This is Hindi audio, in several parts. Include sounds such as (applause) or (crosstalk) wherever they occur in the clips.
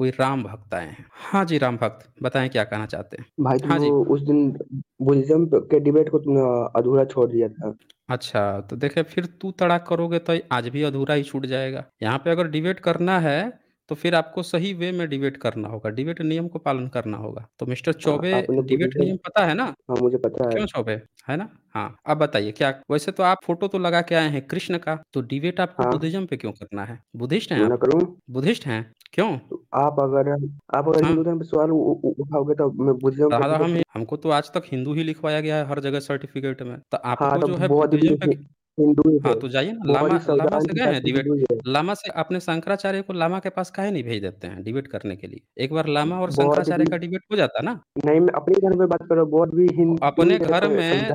कोई राम भक्त आए हैं। हाँ जी, राम भक्त, बताएं क्या कहना चाहते हैं? भाई तो हाँ जी। उस दिन बुद्धिज़्म के डिबेट को तुमने अधूरा छोड़ दिया था। अच्छा, तो देखे फिर तू तड़ाक करोगे तो आज भी अधूरा ही छूट जाएगा। यहाँ पे अगर डिबेट करना है तो फिर आपको सही वे में डिबेट करना होगा, डिबेट नियम को पालन करना होगा। तो मिस्टर हाँ, चौबे डिबेट नियम पता है ना? हाँ, मुझे पता है। क्यों चौबे? है ना? हाँ, अब बताइए क्या वैसे तो आप फ़ोटो तो लगा के आए हैं कृष्ण का, तो डिबेट आपको हाँ। बुद्धिज़्म पे क्यों करना है? बुद्धिस्ट है बुद्धिस्ट है क्यों? तो आप अगर आप अगर हाँ। हिंदू धर्म सवाल उठाओगे तो मैं बुद्धिज़्म हम हमको तो आज तक हिंदू ही लिखवाया गया है हर जगह सर्टिफ़िकेट में। तो हाँ, आपको तो जो है बुद्धिज़्म पे हिंदू हाँ, तो जाइए ना लामा लामा से गए हैं डिबेट लामा से अपने शंकराचार्य को लामा के पास काहे नहीं भेज देते हैं डिबेट करने के लिए? एक बार लामा और शंकराचार्य का डिबेट हो जाता ना। नहीं, मैं अपने घर में बात कर रहा हूँ, भी तो हिंदू अपने घर में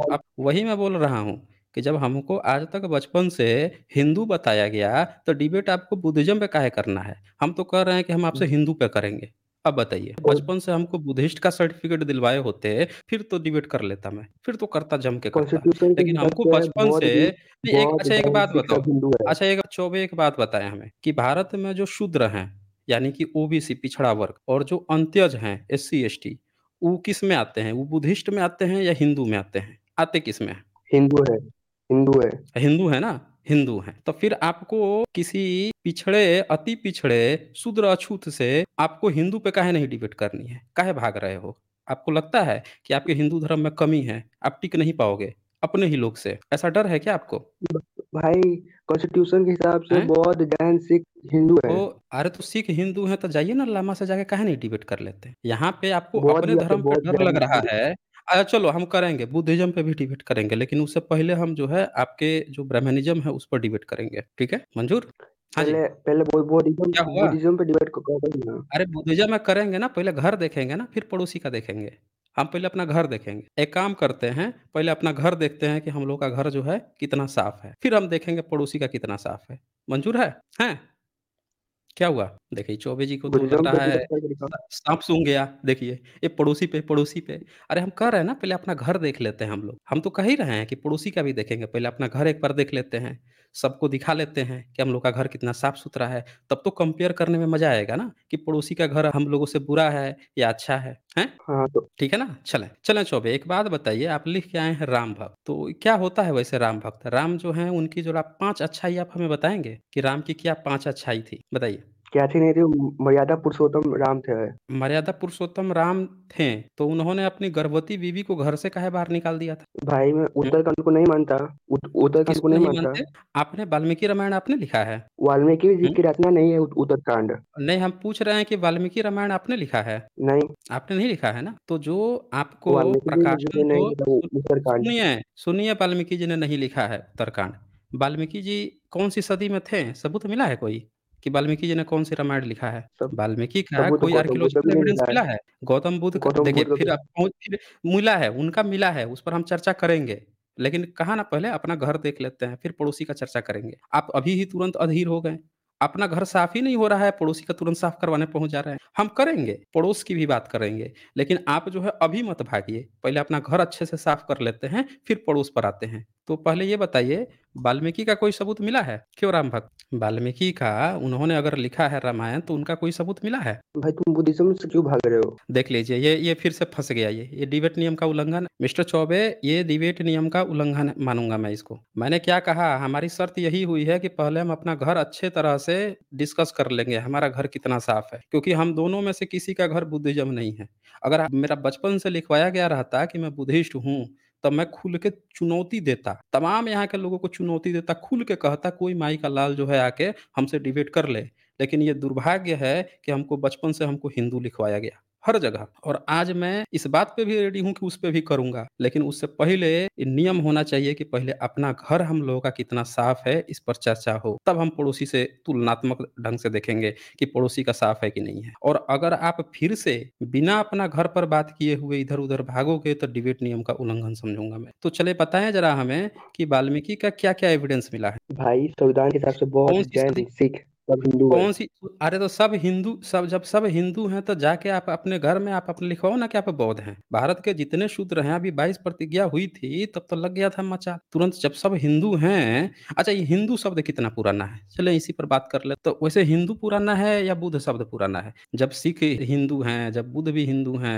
वही मैं बोल रहा हूँ कि जब हमको आज तक बचपन से हिंदू बताया गया, तो डिबेट आपको बुद्धिज़्म पे काहे करना है? हम तो कह रहे हैं कि हम आपसे हम्म। हिंदू पे करेंगे। अब बताइए तो बचपन से हमको बुद्धिस्ट का सर्टिफिकेट दिलवाए होते हैं फिर तो डिबेट कर लेता मैं फिर तो करता जम के करता लेकिन हमको तो बचपन से अच्छा अच्छा अच्छा एक अच्छा एक बात बताओ अच्छा एक चौबे एक बात बताए हमें कि भारत में जो शूद्र हैं यानी कि ओबीसी पिछड़ा वर्ग और जो अंत्यज हैं एस सी एस टी वो किस में आते हैं वो बुद्धिस्ट में आते हैं या हिंदू में आते हैं आते किस में हिंदू है हिंदू है हिंदू है ना हिंदू हैं तो फिर आपको किसी पिछड़े अति पिछड़े शूद्र अछूत से आपको हिंदू पे काहे नहीं डिबेट करनी है काहे भाग रहे हो आपको लगता है कि आपके हिंदू धर्म में कमी है आप टिक नहीं पाओगे अपने ही लोग से ऐसा डर है क्या आपको भाई कॉन्स्टिट्यूशन के हिसाब से बौद्ध जैन सिख हिंदू है तो अरे तो सिख हिंदू है तो जाइए ना लामा से जाके कहे नहीं डिबेट कर लेते हैं यहाँ पे आपको अपने तो धर्म पे डर लग रहा है अच्छा चलो हम करेंगे, बुद्धिज़्म पे भी डिबेट करेंगे, लेकिन उससे पहले हम जो है आपके जो ब्राह्मणिज़्म है उस पर डिबेट करेंगे, ठीक है? मंज़ूर? हाँ पे अरे बुद्धिज़्म में करेंगे ना, पहले घर देखेंगे ना, फिर पड़ोसी का देखेंगे। हम पहले अपना घर देखेंगे। एक काम करते हैं, पहले अपना घर देखते हैं कि हम लोग का घर जो है कितना साफ़ है, फिर हम देखेंगे पड़ोसी का कितना साफ़ है। मंज़ूर है? हैं? क्या हुआ? देखिए चौबे जी को तो है सांप सुन गया, देखिए। ये पड़ोसी पे, पड़ोसी पे। अरे हम कह रहे हैं ना पहले अपना घर देख लेते हैं हम लोग। हम तो कह ही रहे हैं कि पड़ोसी का भी देखेंगे, पहले अपना घर एक बार देख लेते हैं। सबको दिखा लेते हैं कि हम लोग का घर कितना साफ सुथरा है तब तो कंपेयर करने में मजा आएगा ना कि पड़ोसी का घर हम लोगों से बुरा है या अच्छा है हैं हाँ, हाँ तो ठीक है ना चलें चलें चौबे एक बात बताइए आप लिख के आए हैं राम भक्त तो क्या होता है वैसे राम भक्त राम जो है उनकी जो आप पांच अच्छाई आप हमें बताएंगे कि राम की क्या पांच अच्छाई थी बताइए क्या थे नहीं थे मर्यादा पुरुषोत्तम राम थे। मर्यादा पुरुषोत्तम राम थे तो उन्होंने अपनी गर्भवती बीवी को घर से कहे बाहर निकाल दिया था भाई मैं उत्तरकांड को नहीं मानता उत्तरकांड को नहीं मानता आपने वाल्मीकि रामायण आपने लिखा है वाल्मीकि जी हम्म? की रचना नहीं है उत्तरकांड नहीं हम पूछ रहे हैं कि वाल्मीकि रामायण आपने लिखा है नहीं आपने नहीं लिखा है ना तो जो आपको तो सुनिए सुनिए वाल्मीकि जी ने नहीं लिखा है उत्तरकांड वाल्मीकि जी कौन सी सदी में थे सबूत मिला है कोई कि वाल्मीकि जी ने कौन सी रामायण लिखा है? तब वाल्मीकि का तो कोई आर्कियोलॉजिकल एविडेंस मिला है। गौतम बुद्ध का देखिए फिर आप पहुँच फिर मिला है, उनका मिला है, उस पर हम चर्चा करेंगे। लेकिन कहा ना पहले अपना घर देख लेते हैं, फिर पड़ोसी का चर्चा करेंगे। आप अभी ही तुरंत अधीर हो गए। अपना घर साफ ही नहीं हो रहा है, पड़ोसी का तुरंत साफ करवाने पहुंच जा रहे हैं। हम करेंगे, पड़ोस की भी बात करेंगे, लेकिन आप जो है अभी मत भागिए। पहले अपना घर अच्छे से साफ कर लेते हैं, फिर पड़ोस पर आते हैं। तो पहले ये बताइए वाल्मीकि का कोई सबूत मिला है क्यों राम भक्त वाल्मीकि का उन्होंने अगर लिखा है रामायण तो उनका कोई सबूत मिला है भाई तुम बुद्धिज्म से क्यों भाग रहे हो देख लीजिए ये ये फिर से फंस गया ये ये डिबेट नियम का उल्लंघन मिस्टर चौबे ये डिबेट नियम का उल्लंघन मानूंगा मैं इसको मैंने क्या कहा हमारी शर्त यही हुई है कि पहले हम अपना घर अच्छे तरह से डिस्कस कर लेंगे हमारा घर कितना साफ है क्योंकि हम दोनों में से किसी का घर बुद्धिज्म नहीं है अगर मेरा बचपन से लिखवाया गया रहता कि मैं बुद्धिस्ट हूँ तब मैं खुल के चुनौती देता तमाम यहाँ के लोगों को चुनौती देता खुल के कहता कोई माई का लाल जो है आके हमसे डिबेट कर ले लेकिन ये दुर्भाग्य है कि हमको बचपन से हमको हिंदू लिखवाया गया हर जगह और आज मैं इस बात पे भी रेडी हूँ कि उस पर भी करूंगा लेकिन उससे पहले नियम होना चाहिए कि पहले अपना घर हम लोगों का कितना साफ है इस पर चर्चा हो तब हम पड़ोसी से तुलनात्मक ढंग से देखेंगे कि पड़ोसी का साफ है कि नहीं है और अगर आप फिर से बिना अपना घर पर बात किए हुए इधर उधर भागोगे तो डिबेट नियम का उल्लंघन समझूंगा मैं तो चले बताएं जरा हमें कि वाल्मीकि का क्या क्या एविडेंस मिला है भाई संविधान के हिसाब से बहुत सब हिंदू कौन सी अरे तो सब हिंदू सब जब सब हिंदू हैं तो जाके आप अपने घर में आप अपने लिखवाओ ना कि आप बौद्ध हैं भारत के जितने शूद्र हैं अभी बाईस प्रतिज्ञा हुई थी तब तो लग गया था मचा तुरंत जब सब हिंदू हैं अच्छा ये हिंदू शब्द कितना पुराना है चले इसी पर बात कर ले तो वैसे हिंदू पुराना है या बुद्ध शब्द पुराना है जब सिख हिंदू हैं जब बुद्ध भी हिंदू हैं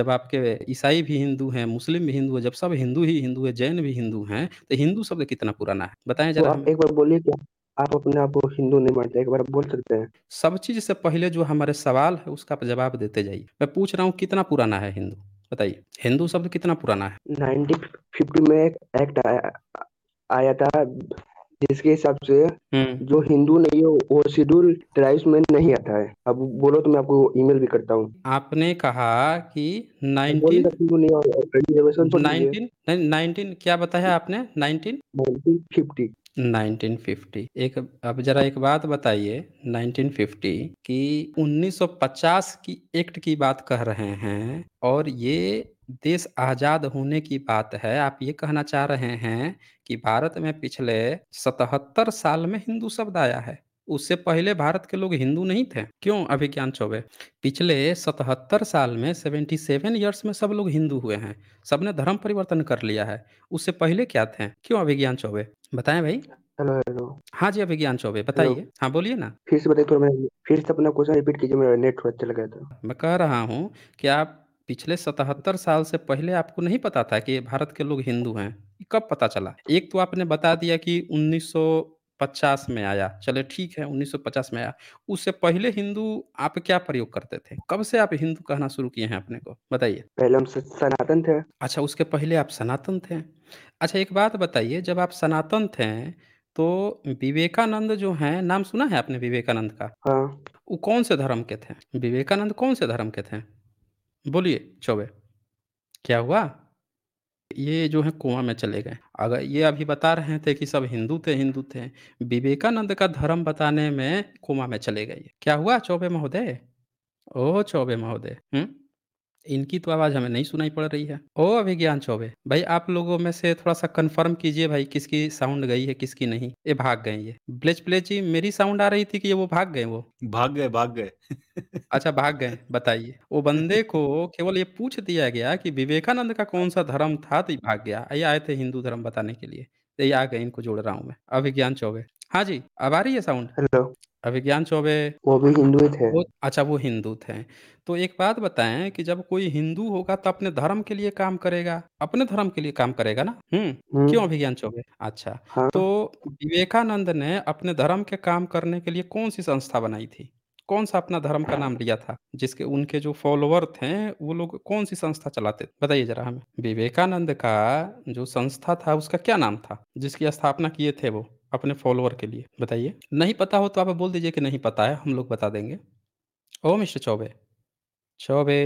जब आपके ईसाई भी हिंदू हैं मुस्लिम भी हिंदू है जब सब हिंदू ही हिंदू है जैन भी हिंदू हैं तो हिंदू शब्द कितना पुराना है बताएं तो जरा एक बार बोलिए क्या आप अपने आप को हिंदू नहीं मानते एक बार बोल सकते हैं सब चीज से पहले जो हमारे सवाल है उसका आप जवाब देते जाइए मैं पूछ रहा हूँ कितना पुराना है हिंदू बताइए हिंदू शब्द कितना पुराना है नाइनटीन फिफ्टी में एक एक्ट आया आया था जिसके हिसाब से हम्म। जो हिंदू नहीं है वो शेड्यूल ट्राइब्स में नहीं आता है अब बोलो तो मैं आपको ईमेल भी करता हूँ आपने कहा कि 19 19 19 क्या बताया आपने 19 1950 1950 एक अब जरा एक बात बताइए 1950 कि 1950 की एक्ट की बात कह रहे हैं और ये देश आजाद होने की बात है आप ये कहना चाह रहे हैं कि भारत में पिछले 77 साल में हिंदू शब्द आया है उससे पहले भारत के लोग हिंदू नहीं थे क्यों अभिज्ञान चौबे पिछले सतहत्तर साल में सेवेंटी सेवन ईयर्स में सब लोग हिंदू हुए हैं सब ने धर्म परिवर्तन कर लिया है उससे पहले क्या थे क्यों अभिज्ञान चौबे बताएं भाई हेलो हेलो हाँ जी अभिज्ञान चौबे बताइए हाँ बोलिए ना फिर से बताइए थोड़ा फिर से अपना क्वेश्चन रिपीट कीजिए मेरा नेट थोड़ा चल गया था मैं कह रहा हूँ कि आप पिछले सतहत्तर साल से पहले आपको नहीं पता था कि भारत के लोग हिंदू हैं कब पता चला एक तो आपने बता दिया कि 50 में आया, चले ठीक है 1950 में आया। उससे पहले हिंदू आप क्या प्रयोग करते थे? कब से आप हिंदू कहना शुरू किए हैं अपने को? बताइए। पहले हम सनातन थे। अच्छा, उसके पहले आप सनातन थे। अच्छा एक बात बताइए जब आप सनातन थे, तो विवेकानंद जो है नाम सुना है आपने विवेकानंद का? हाँ। वो कौन से धर्म के थे? विवेकानंद कौन से धर्म के थे? बोलिए चौबे। क्या हुआ? ये जो है कोमा में चले गए। अगर ये अभी बता रहे थे कि सब हिंदू थे, हिंदू थे। विवेकानंद का धर्म बताने में कुआ में चले गए क्या हुआ चौबे महोदय? ओह! चौबे महोदय। हम्म इनकी तो आवाज़ हमें नहीं सुनाई पड़ रही है। ओ अभिज्ञान चौबे। भाई आप लोगों में से थोड़ा-सा कंफर्म कीजिए भाई किसकी साउंड गई है, किसकी नहीं। ये भाग गए ये। ब्लेच ब्लेच जी मेरी साउंड आ रही थी कि ये वो भाग गए वो? भाग गए, भाग गए। (laughs) अच्छा भाग गए, बताइए। वो बंदे को केवल ये पूछ दिया गया कि विवेकानंद का कौन-सा धर्म था तो भाग गया। ये आए थे हिंदू धर्म बताने के लिए। तो ये आ गए इनको जोड़ रहा हूँ मैं। अभिज्ञान चौबे। हाँ जी, अब आ रही है साउंड? हेलो। अभिज्ञान चौबे वो भी हिंदू थे। वो अच्छा वो हिंदू थे। तो एक बात बताएं कि जब कोई हिंदू होगा तो अपने धर्म के लिए काम करेगा, अपने धर्म के लिए काम करेगा ना? हम्म, हम्म। क्यों अभिज्ञान चौबे? अच्छा, हाँ। तो विवेकानंद ने अपने धर्म के काम करने के लिए कौन-सी संस्था बनाई थी? कौन-सा अपना धर्म का नाम लिया था? जिसके उनके जो फॉलोअर थे वो लोग कौन-सी संस्था चलाते थे? बताइए ज़रा हमें। विवेकानंद का जो संस्था था उसका क्या नाम था? जिसकी स्थापना किए थे वो? अपने फॉलोअर के लिए बताइए? नहीं पता हो तो आप बोल दीजिए कि नहीं पता है, हम लोग बता देंगे। ओह मिस्टर चौबे, चौबे,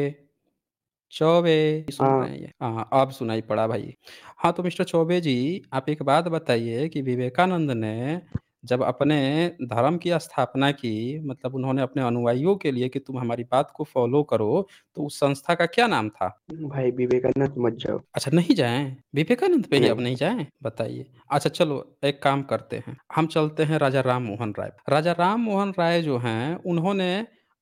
चौबे हाँ।, हाँ। हाँ, अब सुनाई पड़ा भाई। हाँ, तो मिस्टर चौबे जी, आप एक बात बताइए कि विवेकानंद ने जब अपने धर्म की स्थापना की मतलब उन्होंने अपने अनुयायियों के लिए कि तुम हमारी बात को फ़ॉलो करो, तो उस संस्था का क्या नाम था? हम्म, भाई विवेकानंद मत जाओ। अच्छा नहीं जाए विवेकानंद पे ही अब नहीं जाए बताइए। अच्छा चलो एक काम करते हैं, हम चलते हैं राजा राम मोहन राय। राजा राम मोहन राय जो है उन्होंने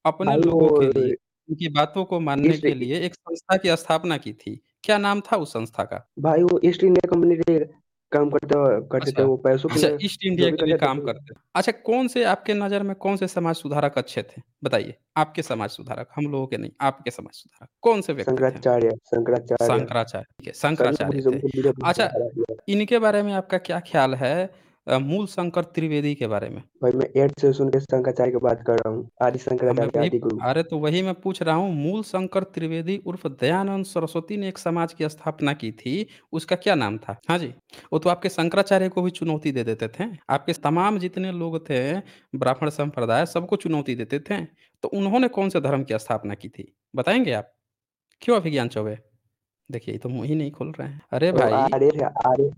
अपने लोगों के लिए, उनकी बातों को मानने के लिए एक संस्था की स्थापना की थी। क्या नाम था उस संस्था का? भाई वो ईस्ट इंडिया कंपनी काम करते करते थे अच्छा। वो पैसों अच्छा के ईस्ट इंडिया के लिए काम तो करते अच्छा कौन से आपके नजर में कौन से समाज सुधारक अच्छे थे बताइए आपके समाज सुधारक हम लोगों के नहीं आपके समाज सुधारक कौन से व्यक्ति शंकराचार्य शंकराचार्य शंकराचार्य शंकराचार्य अच्छा इनके बारे में आपका क्या ख्याल है मूल शंकर त्रिवेदी के बारे में। भाई मैं 8th से सुन के शंकराचार्य की बात कर रहा हूँ। आदि शंकराचार्य, आदि गुरु। अरे तो वही मैं पूछ रहा हूँ मूल शंकर त्रिवेदी उर्फ दयानंद सरस्वती ने एक समाज की स्थापना की थी, उसका क्या नाम था? हाँ जी, वो तो आपके शंकराचार्य को भी चुनौती दे देते थे। आपके तमाम जितने लोग थे ब्राह्मण संप्रदाय सबको चुनौती देते थे। तो उन्होंने कौन से धर्म की स्थापना की थी? बताएंगे आप? क्यों अभिज्ञान चौबे? देखिए तो मुँह ही नहीं खोल रहे हैं। अरे भाई! आर्य थे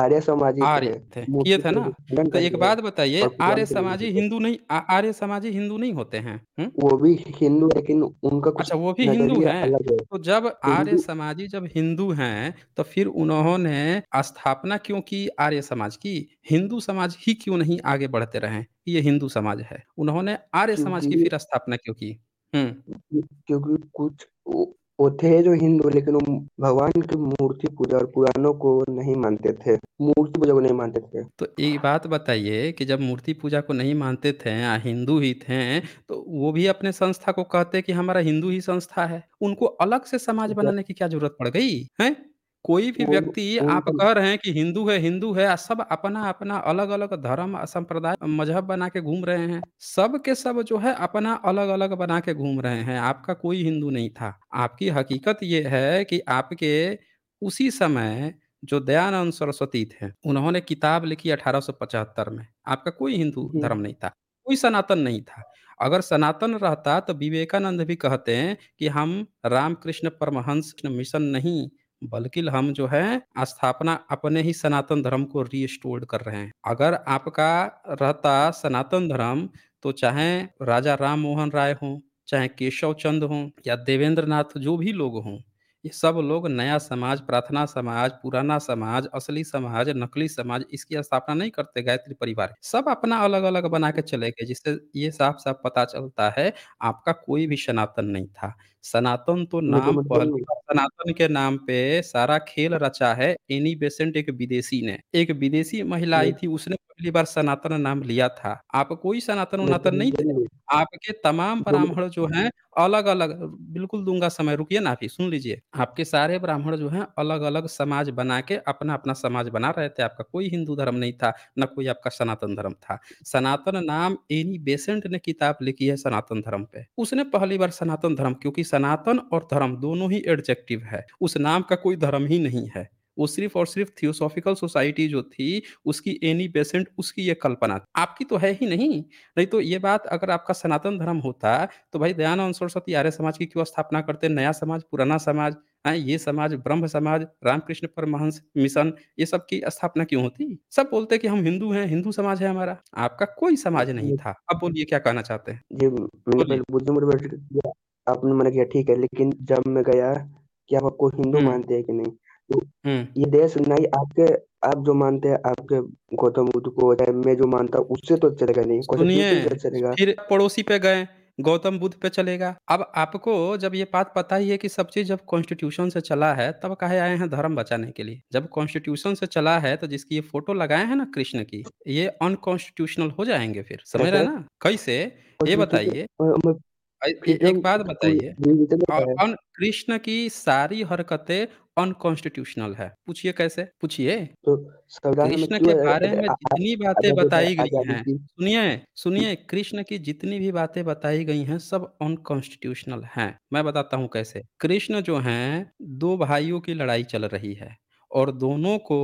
आर्य समाजी आर्य थे, थे ये मूर्ति थे ना तो एक बात बताइए आर्य समाजी हिंदू नहीं आर्य समाजी हिंदू नहीं होते हैं वो भी हिंदू लेकिन उनका कुछ अच्छा वो भी हिंदू नजरिया है तो जब आर्य समाजी जब हिंदू हैं तो फिर उन्होंने स्थापना क्यों की आर्य समाज की हिंदू समाज ही क्यों नहीं आगे बढ़ते रहे ये हिंदू समाज है उन्होंने आर्य समाज की फिर स्थापना क्यों की हम्म क्योंकि कुछ वो थे जो हिंदू लेकिन वो भगवान की मूर्ति पूजा और पुराणों को नहीं मानते थे। मूर्ति पूजा को नहीं मानते थे। तो एक बात बताइए कि जब मूर्ति पूजा को नहीं मानते थे अ, हिंदू ही थे, तो वो भी अपने संस्था को कहते कि हमारा हिंदू ही संस्था है। उनको अलग से समाज तो बनाने की क्या ज़रूरत पड़ गई? है कोई भी व्यक्ति आप कह रहे हैं कि हिंदू है हिंदू है सब अपना अपना अलग अलग धर्म संप्रदाय मजहब बना के घूम रहे हैं सब के सब जो है अपना अलग अलग बना के घूम रहे हैं आपका कोई हिंदू नहीं था आपकी हकीकत ये है कि आपके उसी समय जो दयानंद सरस्वती थे उन्होंने किताब लिखी अठारह में आपका कोई हिंदू धर्म नहीं था कोई सनातन नहीं था अगर सनातन रहता तो विवेकानंद भी कहते हैं कि हम रामकृष्ण परमहंस मिशन नहीं बल्कि हम जो है स्थापना अपने ही सनातन धर्म को रिस्टोर्ड कर रहे हैं अगर आपका रहता सनातन धर्म तो चाहे राजा राम मोहन राय हो चाहे केशव चंद हो या देवेंद्र नाथ जो भी लोग हों ये सब लोग नया समाज प्रार्थना समाज पुराना समाज असली समाज नकली समाज इसकी स्थापना नहीं करते गायत्री परिवार सब अपना अलग अलग बना के चले गए जिससे ये साफ साफ पता चलता है आपका कोई भी सनातन नहीं था सनातन तो नाम पर सनातन के नाम पे सारा खेल रचा है एनी बेसेंट एक विदेशी ने एक विदेशी महिला आई थी उसने पहली बार सनातन नाम लिया था आप कोई सनातन उनातन नहीं थे आपके तमाम ब्राह्मण जो हैं अलग अलग बिल्कुल दूंगा समय रुकिए ना अभी सुन लीजिए आपके सारे ब्राह्मण जो हैं अलग अलग समाज बना के अपना अपना समाज बना रहे थे आपका कोई हिंदू धर्म नहीं था ना कोई आपका सनातन धर्म था सनातन नाम एनी बेसेंट ने किताब लिखी है सनातन धर्म पे उसने पहली बार सनातन धर्म क्योंकि सनातन और धर्म दोनों ही एडजेक्टिव है उस नाम का कोई धर्म ही नहीं है वो सिर्फ और सिर्फ थियोसॉफिकल सोसाइटी जो थी उसकी एनी बेसेंट उसकी ये कल्पना आपकी तो है ही नहीं नहीं तो ये बात अगर आपका सनातन धर्म होता तो भाई दयानंद सरस्वती आर्य समाज की क्यों स्थापना करते नया समाज पुराना समाज हाँ ये समाज ब्रह्म समाज रामकृष्ण परमहंस मिशन ये सब की स्थापना क्यों होती सब बोलते कि हम हिंदू हैं हिंदू समाज है हमारा आपका कोई समाज नहीं था अब बोलिए क्या कहना चाहते हैं आपने मना किया ठीक है लेकिन जब मैं गया कि आप आपको हिंदू हम्म। मानते हैं कि नहीं तो हम्म। ये देश नहीं आपके आप जो मानते हैं आपके गौतम बुद्ध को मैं जो मानता हूँ उससे तो चलेगा नहीं सुनिए चलेगा फिर पड़ोसी पे गए गौतम बुद्ध पे चलेगा अब आपको जब ये बात पता ही है कि सब चीज जब कॉन्स्टिट्यूशन से चला है तब कहे आए हैं धर्म बचाने के लिए जब कॉन्स्टिट्यूशन से चला है तो जिसकी ये फोटो लगाए हैं ना कृष्ण की ये अनकॉन्स्टिट्यूशनल हो जाएंगे फिर समझ रहे ना कैसे ये बताइए एक बात बताइए कृष्ण की सारी हरकतें अनकॉन्स्टिट्यूशनल है। पूछिए कैसे? पूछिए। तो कृष्ण के बारे में जितनी बातें बताई गई हैं सुनिए, सुनिए कृष्ण की जितनी भी बातें बताई गई हैं सब अनकॉन्स्टिट्यूशनल हैं। मैं बताता हूँ कैसे। कृष्ण जो हैं दो भाइयों की लड़ाई चल रही है और दोनों को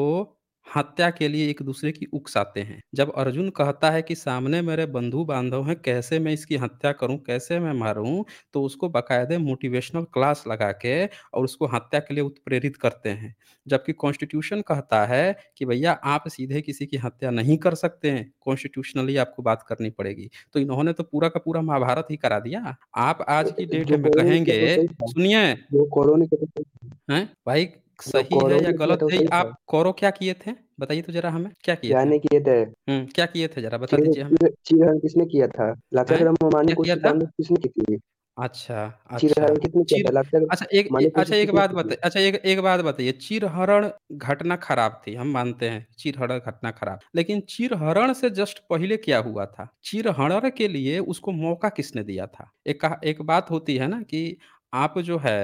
हत्या के लिए एक दूसरे की उकसाते हैं जब अर्जुन कहता है कि सामने मेरे बंधु बांधव हैं कैसे मैं इसकी हत्या करूं कैसे मैं मारूं तो उसको बाकायदे मोटिवेशनल क्लास लगा के और उसको हत्या के लिए उत्प्रेरित करते हैं जबकि कॉन्स्टिट्यूशन कहता है कि भैया आप सीधे किसी की हत्या नहीं कर सकते हैं कॉन्स्टिट्यूशनली आपको बात करनी पड़ेगी तो इन्होंने तो पूरा का पूरा महाभारत ही करा दिया आप आज की डेट में कहेंगे तो सुनिए तो भाई सही है या गलत मतलब है? आप कौरव क्या किए थे? बताइए तो ज़रा हमें, क्या किया जाने किए थे? क्या किए थे हम्म, ज़रा बता दीजिए हमें? चीरहरण किसने किया था? हैं? लाक्षागृह में मारने किया था? किसने की थी? अच्छा, चीरहरण अच्छा। किसने चीर अच्छा एक अच्छा एक बात बताइए अच्छा एक एक बात बताइए चीरहरण घटना खराब थी, हम मानते हैं, चीरहरण घटना खराब। लेकिन चीरहरण से जस्ट पहले क्या हुआ था? चीरहरण के लिए उसको मौका किसने दिया था? एक एक बात होती है ना कि आप जो है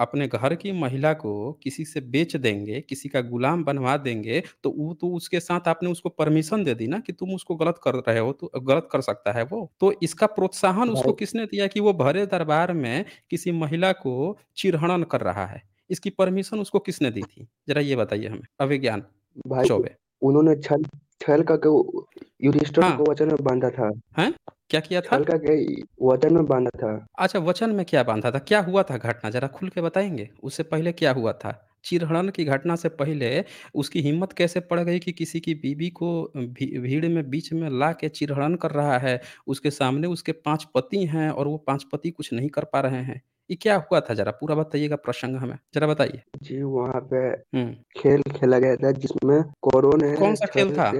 अपने घर की महिला को किसी से बेच देंगे, किसी का गुलाम बनवा देंगे, तो वो तो उसके साथ आपने उसको परमिशन दे दी ना कि तुम उसको गलत कर रहे हो, तो गलत कर सकता है वो। तो इसका प्रोत्साहन उसको किसने दिया कि वो भरे दरबार में किसी महिला को चिरहणन कर रहा है? इसकी परमिशन उसको किसने दी थी? ज़रा ये बताइए हमें। अभिज्ञान चौबे। उन्होंने छल छल का वो युधिष्ठिर हाँ। को वचन में बाँधा था। हैं? क्या किया था? हल्का वचन में बांधा था। अच्छा, वचन में क्या बांधा था? क्या हुआ था घटना? ज़रा खुल के बताएंगे उससे पहले क्या हुआ था? चिरहरण की घटना से पहले उसकी हिम्मत कैसे पड़ गई कि किसी की बीबी को भी भीड़ में बीच में ला के चिरहरण कर रहा है, उसके सामने उसके पांच पति हैं और वो पांच पति कुछ नहीं कर पा रहे हैं। ये क्या हुआ था ज़रा पूरा बताइएगा प्रसंग हमें? ज़रा बताइए। जी, वहाँ पे हम्म। खेल खेला गया था जिसमें कौन-सा खेल था?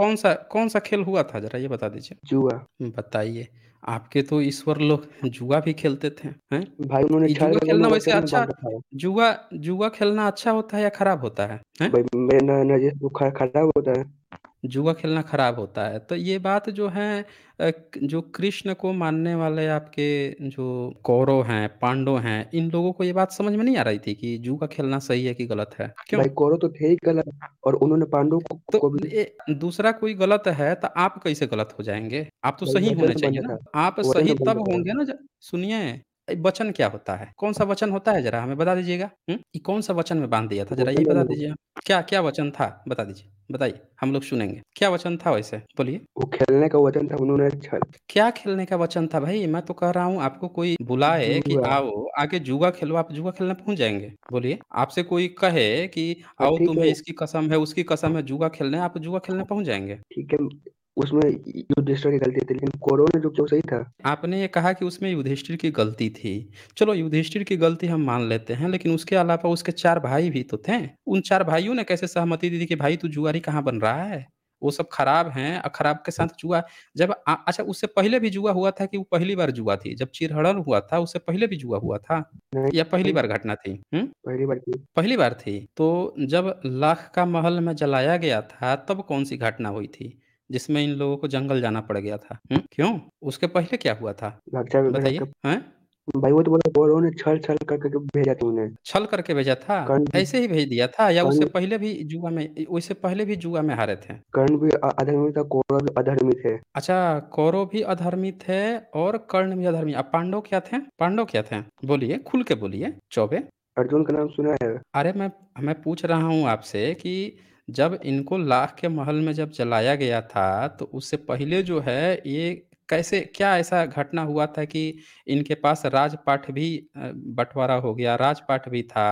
कौन-सा कौन-सा खेल हुआ था ज़रा ये बता दीजिए? जुआ। बताइए, आपके तो ईश्वर लोग जुआ भी खेलते थे, हैं? भाई उन्होंने जुआ खेलना वैसे अच्छा जुआ जुआ खेलना अच्छा होता है या खराब होता है, है? भाई मैं ना ना बुखार खराब होता है। जुआ खेलना खराब होता है। तो ये बात जो है जो कृष्ण को मानने वाले आपके जो कौरव हैं, पांडव हैं, इन लोगों को ये बात समझ में नहीं आ रही थी कि जुआ खेलना सही है कि गलत है। हाँ क्यों? भाई कौरव तो थे ही गलत और उन्होंने पांडव को तो को भी ए, दूसरा कोई गलत है तो आप कैसे गलत हो जाएंगे आप तो सही होने चाहिए ना। आप तो सही तब होंगे ना सुनिए वचन क्या होता है? कौन-सा हाँ। वचन होता है ज़रा हमें बता दीजिएगा? कौन-सा वचन में बांध दिया था ज़रा ये बता दीजिए क्या क्या वचन था? बता दीजिए, बताइए, हम लोग सुनेंगे। क्या वचन था वैसे? बोलिए। वो खेलने का वचन था उन्होंने अच्छा। क्या खेलने का वचन था भाई? मैं तो कह रहा हूँ आपको कोई बुलाए कि आओ, आके जुआ खेलो, आप जुआ खेलने पहुँच जाएंगे बोलिए, आपसे कोई कहे कि तो आओ तुम्हें इसकी कसम है, उसकी कसम है, जुआ खेलने, आप जुआ खेलने हाँ। पहुँच जाएंगे ठीक है। उसमें युधिष्ठिर की गलती थी लेकिन कौरव ने जो क्यों सही था आपने ये कहा कि उसमें युधिष्ठिर की गलती थी चलो युधिष्ठिर की गलती हम मान लेते हैं लेकिन उसके अलावा उसके चार भाई भी तो थे उन चार भाइयों ने कैसे सहमति दी थी कि भाई तू जुआरी कहाँ बन रहा है वो सब खराब हैं और खराब के साथ जुआ जब आ, अच्छा उससे पहले भी जुआ हुआ था कि वो पहली बार जुआ थी जब चिरहरण हुआ था उससे पहले भी जुआ हुआ था या पहली बार घटना थी हुँ? पहली बार थी पहली बार थी तो जब लाख का महल में जलाया गया था तब कौन सी घटना हुई थी जिसमें इन लोगों को जंगल जाना पड़ गया था हुँ? क्यों उसके पहले क्या हुआ था अच्छा, बताइए भाई वो तो बोला बोलो ने छल छल करके भेजा था उन्हें छल करके भेजा था ऐसे ही भेज दिया था या उससे पहले भी जुआ में उससे पहले भी जुआ में हारे थे कर्ण भी अधर्मी था कौरव भी अधर्मी थे अच्छा कौरव भी अधर्मी थे और कर्ण भी अधर्मी अब पांडव क्या थे पांडव क्या थे बोलिए खुल के बोलिए चौबे अर्जुन का नाम सुना है अरे मैं मैं पूछ रहा हूँ आपसे की जब इनको लाख के महल में जब जलाया गया था, तो उससे पहले जो है ये कैसे क्या ऐसा घटना हुआ था कि इनके पास राजपाठ भी बंटवारा हो गया, राजपाठ भी था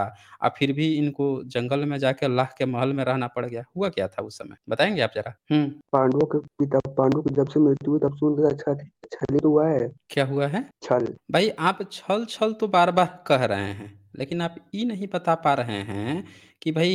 और फिर भी इनको जंगल में जाके लाख के महल में रहना पड़ गया? हुआ क्या था उस समय? बताएंगे आप ज़रा? हम्म पांडवों के पिता पांडु की जब से मृत्यु हुई तब से उनके साथ छल छल तो हुआ है। क्या हुआ है? छल। भाई आप छल-छल तो बार-बार कह रहे हैं, लेकिन आप ये नहीं बता पा रहे हैं कि भाई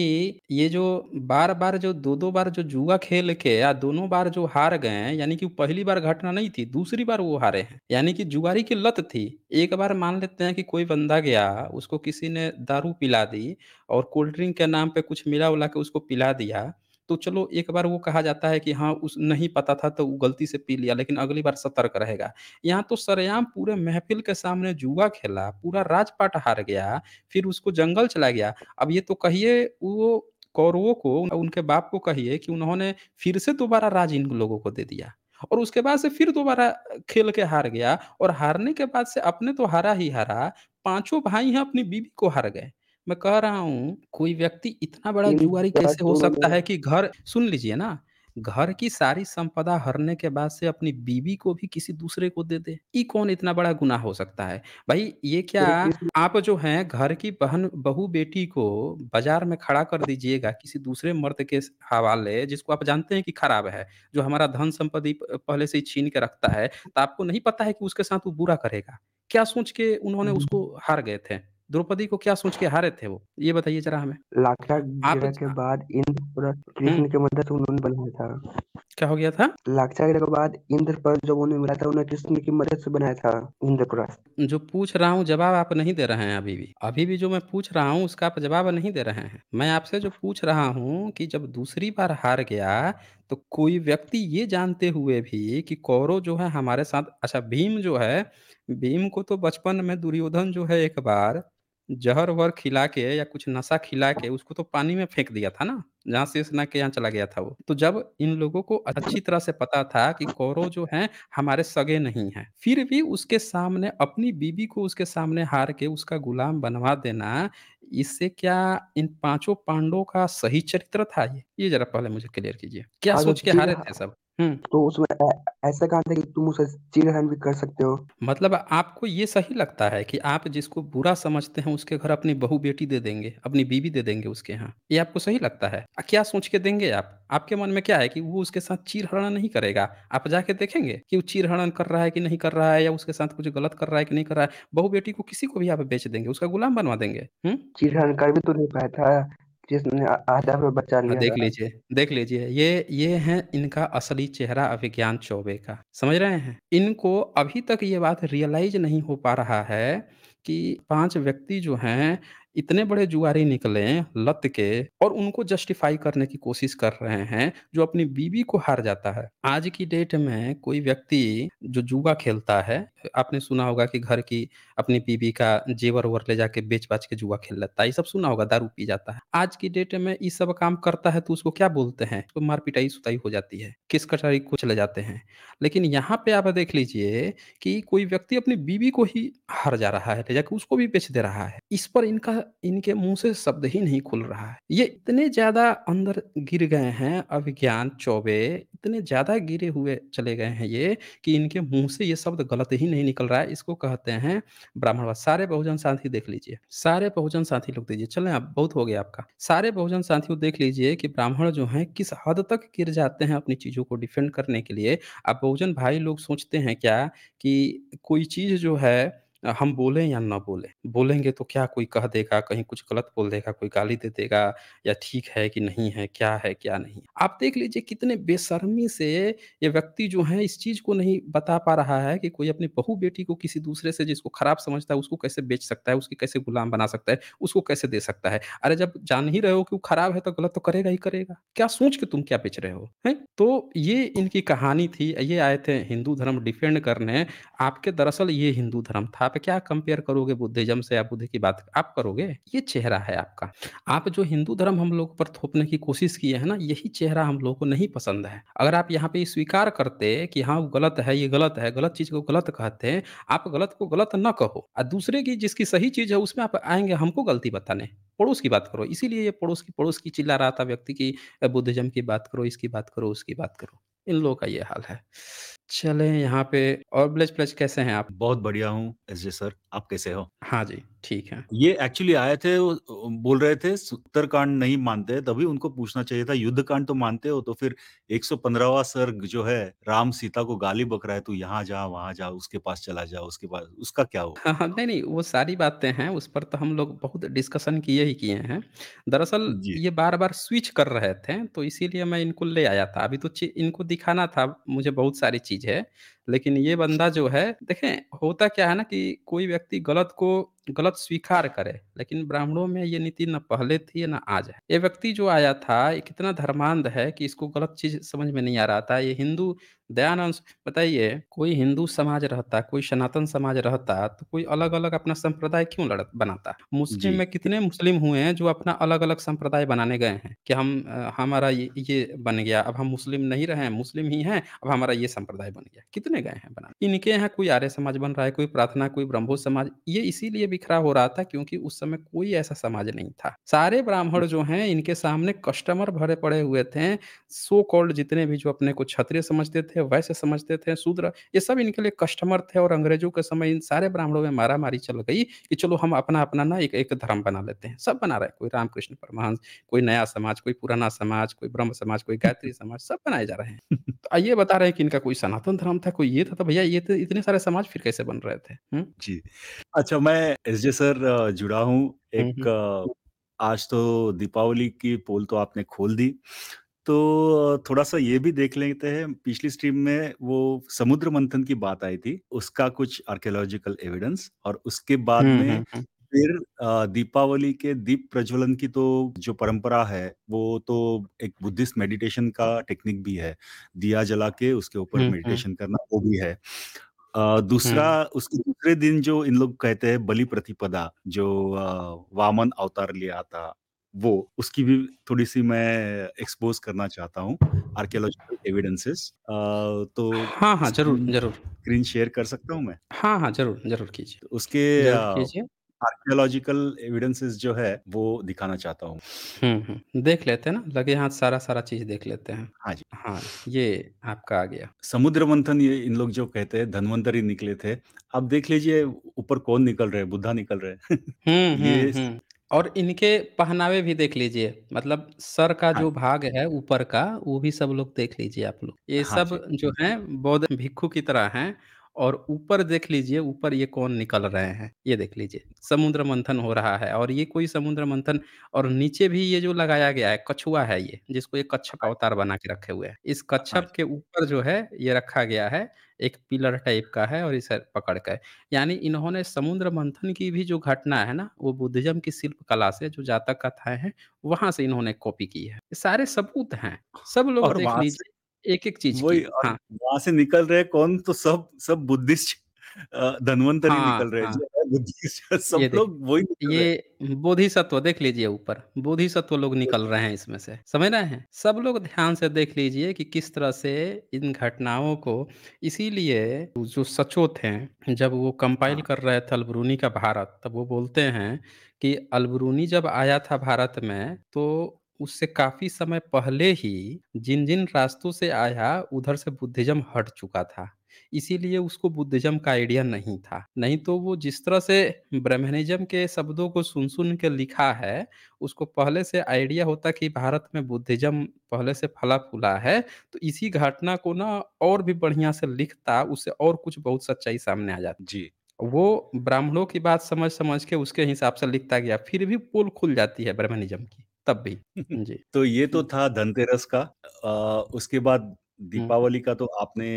ये जो बार-बार जो दो दो बार जो जुआ खेल के या दोनों बार जो हार गए हैं, यानी कि पहली बार घटना नहीं थी, दूसरी बार वो हारे हैं। यानी कि जुआरी की लत थी। एक बार मान लेते हैं कि कोई बंदा गया, उसको किसी ने दारू पिला दी और कोल्ड ड्रिंक के नाम पे कुछ मिला-उला के उसको पिला दिया। तो चलो एक बार वो कहा जाता है कि हाँ उस नहीं पता था तो वो गलती से पी लिया लेकिन अगली बार सतर्क रहेगा यहाँ तो सरयाम पूरे महफिल के सामने जुआ खेला पूरा राजपाट हार गया फिर उसको जंगल चला गया अब ये तो कहिए वो कौरवों को उनके बाप को कहिए कि उन्होंने फिर से दोबारा राज इन लोगों को दे दिया और उसके बाद से फिर दोबारा खेल के हार गया और हारने के बाद से अपने तो हारा ही हारा पांचों भाई हैं अपनी बीबी को हार गए मैं कह रहा हूँ, कोई व्यक्ति इतना बड़ा जुआरी कैसे हो सकता है कि घर सुन लीजिए ना, घर की सारी संपदा हरने के बाद से अपनी बीवी को भी किसी दूसरे को दे दे, ये कौन इतना बड़ा गुनाह हो सकता है? भाई ये क्या आप जो हैं घर की बहन बहू बेटी को बाज़ार में खड़ा कर दीजिएगा किसी दूसरे मर्द के हवाले जिसको आप जानते हैं कि खराब है, जो हमारा धन संपत्ति पहले से ही छीन के रखता है, तो आपको नहीं पता है कि उसके साथ वो बुरा करेगा। क्या सोच के उन्होंने उसको हार गए थे? द्रौपदी को क्या सोच के हारे थे वो? ये बताइए जरा हमें। लाक्षा के बाद इंद्र हम्म। कृष्ण हुँ। मदद से उन्होंने बनाया था। क्या हो गया था? लाक्षा के बाद इंद्र पर जब उन्हें मिला था उन्हें कृष्ण की मदद से बनाया था इंद्रप्रस्थ। जो पूछ रहा हूँ जवाब आप नहीं दे रहे हैं अभी भी। अभी भी जो मैं पूछ रहा हूँ उसका आप जवाब नहीं दे रहे हैं। मैं आपसे जो पूछ रहा हूँ कि जब दूसरी बार हार गया तो कोई व्यक्ति ये जानते हुए भी कि कौरव जो है हमारे साथ अच्छा भीम जो है, भीम को तो बचपन में दुर्योधन जो है एक बार ज़हर-वहर खिला के या कुछ नशा खिला हाँ। के उसको तो पानी में फेंक दिया था ना, जहाँ से के यहाँ चला गया था वो। तो जब इन लोगों को अच्छी तरह से पता था कि कौरव जो हैं हमारे सगे नहीं हैं, फिर भी उसके सामने अपनी बीवी को उसके सामने हार के उसका गुलाम बनवा देना, इससे क्या इन पांचों पांडवों का सही चरित्र था ये? ये ज़रा पहले मुझे क्लियर कीजिए। क्या हाँ, सोच के हारे थे सब? हम्म। तो उसमें ऐसा कहा था कि तुम उसे चिरहरण भी कर सकते हो? मतलब आपको ये सही लगता है कि आप जिसको बुरा समझते हैं उसके घर अपनी बहू-बेटी दे देंगे, अपनी बीवी दे देंगे उसके यहाँ, ये आपको सही लगता है? क्या सोच के देंगे आप? आपके मन में क्या है कि वो उसके साथ चीरहरण नहीं करेगा? आप जाके देखेंगे कि वो हरण कर रहा है कि नहीं कर रहा है या उसके साथ कुछ गलत कर रहा है कि नहीं कर रहा है? बहु बेटी को किसी को भी आप बेच देंगे, उसका गुलाम बनवा देंगे। हुँ? हम्म? कर भी तो नहीं पाया था। जिसने आधा पे बचा हाँ, लिया देख लीजिए देख लीजिए ये ये है इनका असली चेहरा अभिज्ञान चौबे का समझ रहे हैं इनको अभी तक ये बात रियलाइज नहीं हो पा रहा है कि पांच व्यक्ति जो हैं इतने बड़े जुआरी निकले लत के और उनको जस्टिफाई करने की कोशिश कर रहे हैं जो अपनी बीवी को हार जाता है आज की डेट में कोई व्यक्ति जो जुआ खेलता है आपने सुना होगा कि घर की अपनी बीवी का जेवर वर ले जाके बेच बाच के जुआ खेल लेता है ये सब सुना होगा दारू पी जाता है आज की डेट में ये सब काम करता है तो उसको क्या बोलते हैं तो मार सुताई हो जाती है किस कचहरी को चले जाते हैं लेकिन यहाँ पे आप देख लीजिए कि कोई व्यक्ति अपनी बीवी को ही हार जा रहा है ले जाके उसको भी बेच दे रहा है इस पर इनका इनके मुंह से शब्द ही नहीं खुल रहा है ये इतने ज्यादा अंदर गिर गए हैं अभिज्ञान चौबे इतने ज्यादा गिरे हुए चले गए हैं ये कि इनके मुंह से ये शब्द गलत ही नहीं निकल रहा है इसको कहते हैं ब्राह्मणवाद सारे बहुजन साथी देख लीजिए सारे बहुजन साथी लोग दीजिए चले आप बहुत हो गया आपका सारे बहुजन साथियों देख लीजिए कि ब्राह्मण जो है किस हद तक गिर जाते हैं अपनी चीजों को डिफेंड करने के लिए आप बहुजन भाई लोग सोचते हैं क्या कि कोई चीज जो है हम बोलें या ना बोलें, बोलेंगे तो क्या कोई कह देगा, कहीं कुछ गलत बोल देगा, कोई गाली दे देगा या ठीक है कि नहीं है, क्या है, क्या नहीं आप देख लीजिए कितने बेशर्मी से ये व्यक्ति जो है इस चीज़ को नहीं बता पा रहा है कि कोई अपनी बहू-बेटी को किसी दूसरे से जिसको खराब समझता है उसको कैसे बेच सकता है, उसकी कैसे गुलाम बना सकता है, उसको कैसे दे सकता है। अरे जब जान ही रहे हो कि वो खराब है तो गलत तो करेगा ही करेगा। क्या सोच के तुम क्या बेच रहे हो, है तो ये इनकी कहानी थी, ये आए थे हिंदू धर्म डिफेंड करने। आपके दरअसल ये हिंदू धर्म था। आप क्या कंपेयर करोगे बुद्धिज्म से या बुद्ध की बात आप करोगे ये चेहरा है आपका आप जो हिंदू धर्म हम लोग पर थोपने की कोशिश किए हैं ना यही चेहरा हम लोगों को नहीं पसंद है अगर आप यहाँ पे स्वीकार करते कि हाँ गलत है ये गलत है गलत चीज को गलत कहते हैं आप गलत को गलत न कहो और दूसरे की जिसकी सही चीज है उसमें आप आएंगे हमको गलती बताने पड़ोस की बात करो इसीलिए ये पड़ोस की पड़ोस की चिल्ला रहा था व्यक्ति की बुद्धिज्म की बात करो इसकी बात करो उसकी बात करो इन लोगों का ये हाल है चले यहाँ पे और ब्लच प्लच कैसे हैं आप? बहुत बढ़िया हूँ एस जे सर, आप कैसे हो? हाँ जी। ठीक है। ये एक्चुअली आए थे वो बोल रहे थे उत्तरकांड नहीं मानते तभी उनको पूछना चाहिए था युद्ध कांड तो मानते हो तो फिर 115वां सर्ग जो है राम सीता को गाली बक रहा है तू यहाँ जा वहाँ जा उसके पास चला जा उसके पास उसका क्या हो हाँ, हाँ नहीं नहीं वो सारी बातें हैं उस पर तो हम लोग बहुत डिस्कशन किए ही किए हैं दरअसल ये बार बार स्विच कर रहे थे तो इसीलिए मैं इनको ले आया था अभी तो इनको दिखाना था मुझे बहुत सारी चीज है लेकिन ये बंदा जो है देखें होता क्या है ना कि कोई व्यक्ति गलत को गलत स्वीकार करे लेकिन ब्राह्मणों में ये नीति न पहले थी न आज है ये व्यक्ति जो आया था ये कितना धर्मांध है कि इसको गलत चीज समझ में नहीं आ रहा था ये हिंदू दयानंद बताइए कोई हिंदू समाज रहता कोई सनातन समाज रहता तो कोई अलग अलग अपना संप्रदाय क्यों लड़ बनाता मुस्लिम में कितने मुस्लिम हुए हैं जो अपना अलग अलग संप्रदाय बनाने गए हैं कि हम हमारा ये ये बन गया अब हम मुस्लिम नहीं रहे हैं मुस्लिम ही हैं अब हमारा ये संप्रदाय बन गया कितने गए हैं बना इनके यहाँ कोई आर्य समाज बन रहा है कोई प्रार्थना कोई ब्रह्मो समाज ये इसीलिए बिखरा हो रहा था क्योंकि उस समय कोई ऐसा समाज नहीं था सारे ब्राह्मण जो है इनके सामने कस्टमर भरे पड़े हुए थे सो कॉल्ड जितने भी जो अपने को क्षत्रिय समझते थे थे वैश्य समझते थे शूद्र ये सब इनके लिए कस्टमर थे और अंग्रेजों के समय इन सारे ब्राह्मणों में मारा मारी चल गई कि चलो हम अपना अपना ना एक एक धर्म बना लेते हैं सब बना रहे कोई रामकृष्ण परमहंस कोई नया समाज कोई पुराना समाज कोई ब्रह्म समाज कोई गायत्री (laughs) समाज सब बनाए जा रहे हैं तो ये बता रहे हैं कि इनका कोई सनातन धर्म था कोई ये था तो भैया ये तो इतने सारे समाज फिर कैसे बन रहे थे जी अच्छा मैं एस जे सर जुड़ा हूँ एक आज तो दीपावली की पोल तो आपने खोल दी तो थोड़ा-सा ये भी देख लेते हैं, पिछली स्ट्रीम में वो समुद्र मंथन की बात आई थी, उसका कुछ आर्कियोलॉजिकल एविडेंस और उसके बाद हुँ, में हुँ, हुँ। फिर दीपावली के दीप प्रज्वलन की तो जो परंपरा है, वो तो एक बुद्धिस्ट मेडिटेशन का टेक्निक भी है। दिया जला के उसके ऊपर मेडिटेशन करना, वो भी है। दूसरा उसके दूसरे दिन जो इन लोग कहते हैं बलि प्रतिपदा, जो वामन अवतार लिया था वो उसकी भी थोड़ी सी मैं एक्सपोज करना चाहता हूँ आर्कियोलॉजिकल एविडेंसेस तो हाँ हाँ जरूर जरूर स्क्रीन शेयर कर सकता हूँ मैं हाँ हाँ जरूर जरूर कीजिए उसके आर्कियोलॉजिकल एविडेंसेस जो है वो दिखाना चाहता हूँ देख लेते हैं ना लगे हाथ सारा सारा चीज देख लेते हैं हाँ जी हाँ ये आपका आ गया समुद्र मंथन ये इन लोग जो कहते हैं धनवंतरी निकले थे अब देख लीजिए ऊपर कौन निकल रहे बुद्धा निकल रहे (laughs) ये और इनके पहनावे भी देख लीजिए मतलब सर का हाँ। जो भाग है ऊपर का, वो भी सब लोग देख लीजिए आप लोग। ये हाँ सब जो है बौद्ध भिक्खु की तरह हैं। और ऊपर देख लीजिए ऊपर ये कौन निकल रहे हैं, ये देख लीजिए। समुद्र मंथन हो रहा है और ये कोई समुद्र मंथन और नीचे भी ये जो लगाया गया है कछुआ है ये, जिसको ये कच्छप हाँ। अवतार बना के रखे हुए हैं। इस हाँ कच्छप के ऊपर जो है ये रखा गया है, एक पिलर टाइप का है और इसे पकड़ कर यानी इन्होंने समुद्र मंथन की भी जो घटना है ना, वो बुद्धिज़्म की शिल्प कला से जो जातक कथाएं हैं, वहां से इन्होंने कॉपी की है। सारे सबूत हैं, सब लोग देख लीजिए एक एक चीज वही हाँ। वहां से निकल रहे कौन तो सब सब बुद्धिस्ट धनवंतरी हाँ, निकल रहे हाँ. बुद्धिस्ट (laughs) सब लोग वही ये बोधिसत्व देख लीजिए ऊपर बोधिसत्व लोग निकल रहे हैं इसमें से समझ रहे हैं सब लोग ध्यान से देख लीजिए कि किस तरह से इन घटनाओं को इसीलिए जो सचोत हैं जब वो कंपाइल हाँ। कर रहे थे अलबरूनी का भारत तब वो बोलते हैं कि अलबरूनी जब आया था भारत में तो उससे काफी समय पहले ही जिन जिन रास्तों से आया उधर से बुद्धिज्म हट चुका था इसीलिए उसको बुद्धिज्म का आइडिया नहीं था नहीं तो वो जिस तरह से ब्रह्मनिज्म के शब्दों को सुन सुन के लिखा है उसको पहले से आइडिया होता कि भारत में बुद्धिज्म पहले से फला फूला है तो इसी घटना को ना और भी बढ़िया से लिखता उससे और कुछ बहुत सच्चाई सामने आ जाती जी वो ब्राह्मणों की बात समझ समझ के उसके हिसाब से लिखता गया फिर भी पोल खुल जाती है ब्राह्मणिज्म की तब भी। जी। तो ये तो था धनतेरस का आ, उसके बाद दीपावली का तो आपने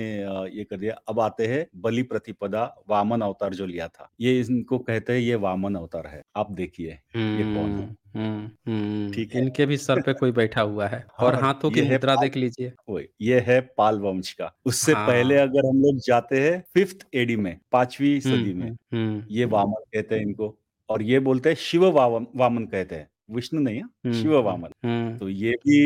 ये कर दिया। अब आते हैं बलि प्रतिपदा वामन अवतार जो लिया था। ये इनको कहते हैं ये वामन अवतार है। आप देखिए ये कौन है? ठीक है। इनके भी सर पे कोई बैठा हुआ है और हाँ, हाथों की ये है मुद्रा पाल देख लीजिए। ये है पाल वंश का। उससे पहले हाँ। अगर हम लोग जाते हैं फिफ्थ एडी में, पांचवी सदी में, ये वामन कहते हैं इनको और ये बोलते हैं शिव वामन वामन कहते हैं। विष्णु नहीं है हम्म, शिव हम्म, वामन हम्म। तो ये भी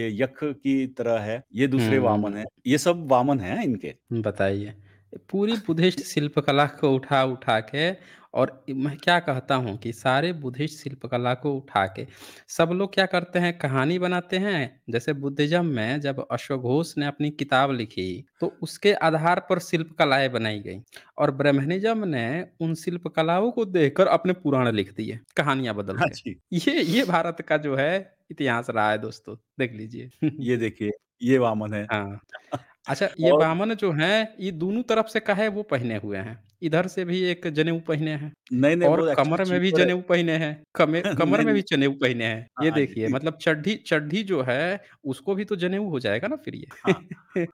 ये यक्ष की तरह है ये दूसरे वामन है ये सब वामन है इनके बताइए पूरी बुद्धिस्ट कला को उठा उठा के और मैं क्या कहता हूँ कि सारे बुद्धिस्ट शिल्पकला को उठा के सब लोग क्या करते हैं कहानी बनाते हैं जैसे बुद्धिज्म में जब अश्वघोष ने अपनी किताब लिखी तो उसके आधार पर शिल्पकलाएं बनाई गई और ब्राह्मणिज्म ने उन शिल्पकलाओं को देखकर अपने पुराण लिख दिए कहानियां बदल हाँ ये ये भारत का जो है इतिहास रहा है दोस्तों देख लीजिए ये देखिए ये वामन है हाँ (laughs) अच्छा ये और वामन जो है ये दोनों तरफ से कहे वो पहने हुए हैं इधर से भी एक जनेऊ पहने हैं नहीं, नहीं और कमर में भी जनेऊ पहने हैं (laughs) कमर कमर नहीं, में भी जनेऊ पहने हैं हाँ, ये हाँ, देखिए मतलब चड्ढी चड्ढी जो है उसको भी तो जनेऊ हो जाएगा ना फिर हाँ। ये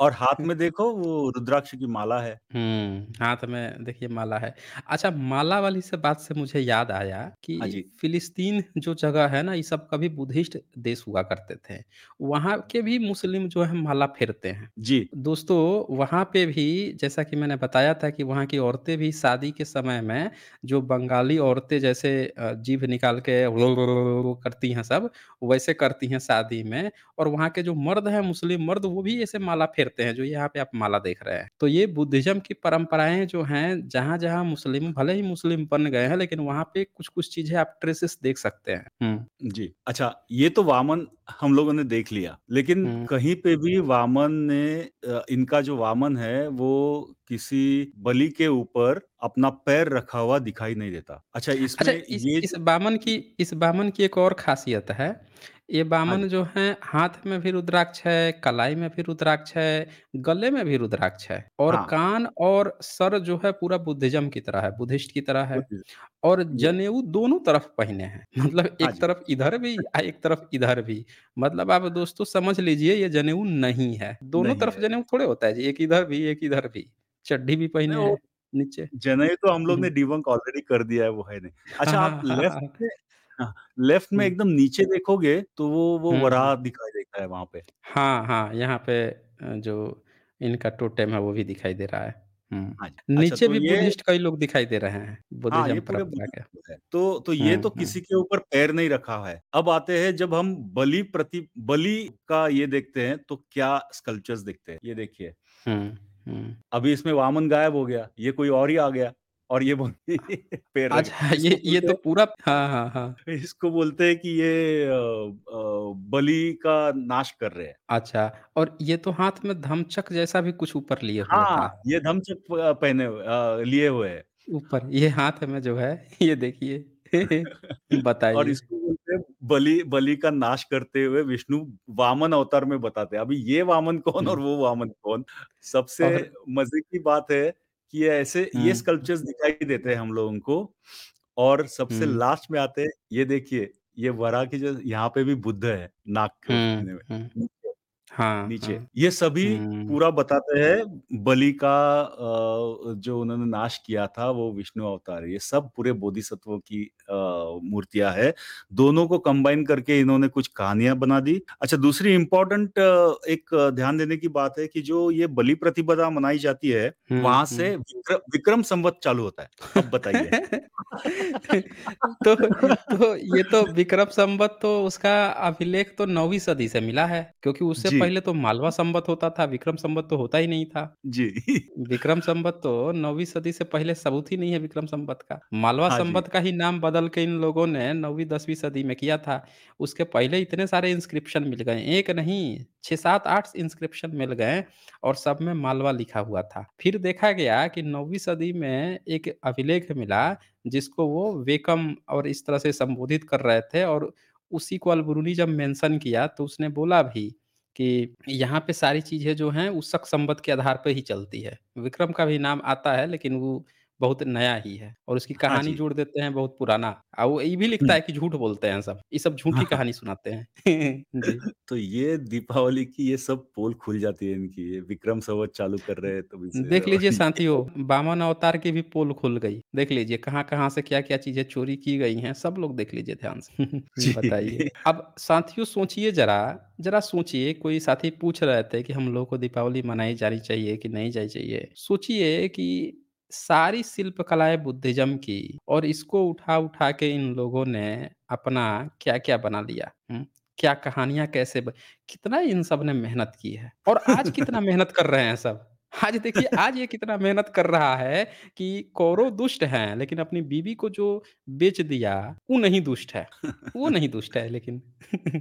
और हाथ में (laughs) देखो वो रुद्राक्ष की माला है। हम्म, हाथ में देखिए माला है। अच्छा माला वाली से बात से मुझे याद आया कि हाँ, फिलिस्तीन जो जगह है ना ये सब कभी बुद्धिस्ट देश हुआ करते थे। वहाँ के भी मुस्लिम जो है माला फेरते हैं। जी। दोस्तों वहाँ पे भी जैसा कि मैंने बताया था कि वहाँ यहाँ की औरतें भी शादी के समय में जो बंगाली औरतें जैसे जीभ निकाल के करती हैं सब, वैसे करती हैं शादी में और वहाँ के जो मर्द हैं मुस्लिम मर्द वो भी ऐसे माला फेरते हैं, जो यहाँ पे आप माला देख रहे हैं। तो ये बुद्धिज़्म की परंपराएं जो हैं, जहाँ-जहाँ मुस्लिम भले ही मुस्लिम बन गए हैं लेकिन वहाँ पे कुछ-कुछ चीज़ें आप ट्रेसेस देख सकते हैं। जी। अच्छा, ये तो वामन हम लोगों ने देख लिया। लेकिन कहीं पे भी वामन ने इनका जो वामन है वो किसी बलि के ऊपर अपना पैर रखा हुआ दिखाई नहीं देता। अच्छा अच्छा इस ये इस वामन की इस वामन की एक और खासियत है ये बामन हाँ जो है हाथ में भी रुद्राक्ष है, कलाई में भी रुद्राक्ष है, गले में भी रुद्राक्ष है और हाँ। कान और सर जो है पूरा बुद्धिज़्म की तरह है, बुद्धिस्ट की तरह है और जनेऊ दोनों तरफ पहने हैं। (laughs) मतलब हाँ एक तरफ इधर भी (laughs) एक तरफ इधर भी। मतलब आप दोस्तों समझ लीजिए ये जनेऊ नहीं है, दोनों नहीं तरफ जनेऊ थोड़े होता है जी, एक इधर भी, एक इधर भी। चड्ढी भी पहने नीचे। जनेऊ तो हम लोग ने (laughs) डिबंक ऑलरेडी कर दिया है, वो है नहीं। अच्छा आप हाँ। लेफ्ट हाँ, लेफ्ट में एकदम नीचे देखोगे तो वो वो वराह दिखाई देता है वहां पे। हाँ, हाँ, यहाँ पे जो इनका टोटेम है वो भी दिखाई दे रहा है। हाँ अच्छा नीचे तो भी ये बुद्धिस्ट कई लोग दिखाई दे रहे हैं, हाँ, बुद्धिज़्म तो तो ये तो किसी के ऊपर पैर नहीं रखा है। अब आते हैं जब हम बलि प्रति बलि का ये देखते हैं तो क्या स्कल्पचर्स दिखते हैं, ये देखिए। अभी इसमें वामन गायब हो गया, ये कोई और ही आ गया। और ये बोलती पेड़ अच्छा हाँ, ये ये तो पूरा हाँ हाँ हाँ इसको बोलते हैं कि ये बलि का नाश कर रहे हैं अच्छा और ये तो हाथ में धमचक जैसा भी कुछ ऊपर लिए हुए हाँ था ये धमचक पहने लिए हुए है ऊपर ये हाथ में जो है (laughs) ये देखिए (laughs) और इसको बोलते बलि बलि का नाश करते हुए विष्णु वामन अवतार में बताते हैं अभी ये वामन कौन और वो वामन कौन सबसे मजे की बात है कि ऐसे ये स्कल्पचर्स दिखाई देते हैं हम लोगों को और सबसे लास्ट में आते हैं ये देखिए ये वरा की जो यहाँ पे भी बुद्ध है नाक के में हाँ, नीचे हाँ। ये सभी हम्म। पूरा बताते हैं बलि का जो उन्होंने नाश किया था वो विष्णु अवतार है। ये सब पूरे बोधिसत्वों की मूर्तियां है। दोनों को कंबाइन करके इन्होंने कुछ कहानियां बना दी। अच्छा दूसरी इम्पोर्टेंट एक ध्यान देने की बात है कि जो ये बलि प्रतिपदा मनाई जाती है हम्म, वहां से हम्म। विक्र, विक्रम संवत चालू होता है। अब बताइए। (laughs) तो तो ये तो विक्रम संवत तो उसका अभिलेख तो नौवीं सदी से मिला है क्योंकि उससे पहले तो मालवा संबत होता था, विक्रम संबत तो होता ही नहीं था। जी। विक्रम संबत तो नौवीं सदी से पहले सबूत ही नहीं है विक्रम संबत का। मालवा हाँ संबत का ही नाम बदल के इन लोगों ने नौवीं दसवीं सदी में किया था। उसके पहले इतने सारे इंस्क्रिप्शन मिल गए, एक नहीं छह सात आठ इंस्क्रिप्शन मिल गए और सब में मालवा लिखा हुआ था। फिर देखा गया कि नौवीं सदी में एक अभिलेख मिला जिसको वो वेकम और इस तरह से संबोधित कर रहे थे और उसी को अलबरूनी जब मेंशन किया तो उसने बोला भी कि यहाँ पे सारी चीज़ें जो हैं, उस शक संबद्ध के आधार पर ही चलती है। विक्रम का भी नाम आता है लेकिन वो बहुत नया ही है और उसकी हाँ कहानी हाँ जोड़ देते हैं बहुत पुराना और वो ये भी लिखता है कि झूठ बोलते हैं सब ये सब झूठी हाँ।, हाँ। कहानी सुनाते हैं (laughs) तो ये दीपावली की ये सब पोल खुल जाती है इनकी ये विक्रम सवत चालू कर रहे हैं तो देख लीजिए साथियों (laughs) बामन अवतार की भी पोल खुल गई देख लीजिए कहाँ-कहाँ से क्या-क्या चीजें चोरी की गई हैं सब लोग देख लीजिए ध्यान से (laughs) बताइए अब साथियों सोचिए जरा जरा सोचिए कोई साथी पूछ रहे थे कि हम लोगों को दीपावली मनाई जानी चाहिए कि नहीं जानी चाहिए सोचिए कि सारी शिल्प कलाएं बुद्धिज़्म की और इसको उठा-उठा के इन लोगों ने अपना क्या-क्या बना लिया, क्या कहानियां कैसे ब कितना इन सब ने मेहनत की है और आज कितना (laughs) मेहनत कर रहे हैं सब। आज देखिए आज ये कितना मेहनत कर रहा है कि कौरव दुष्ट हैं, लेकिन अपनी बीवी को जो बेच दिया, वो नहीं दुष्ट है। वो नहीं दुष्ट है लेकिन। (laughs)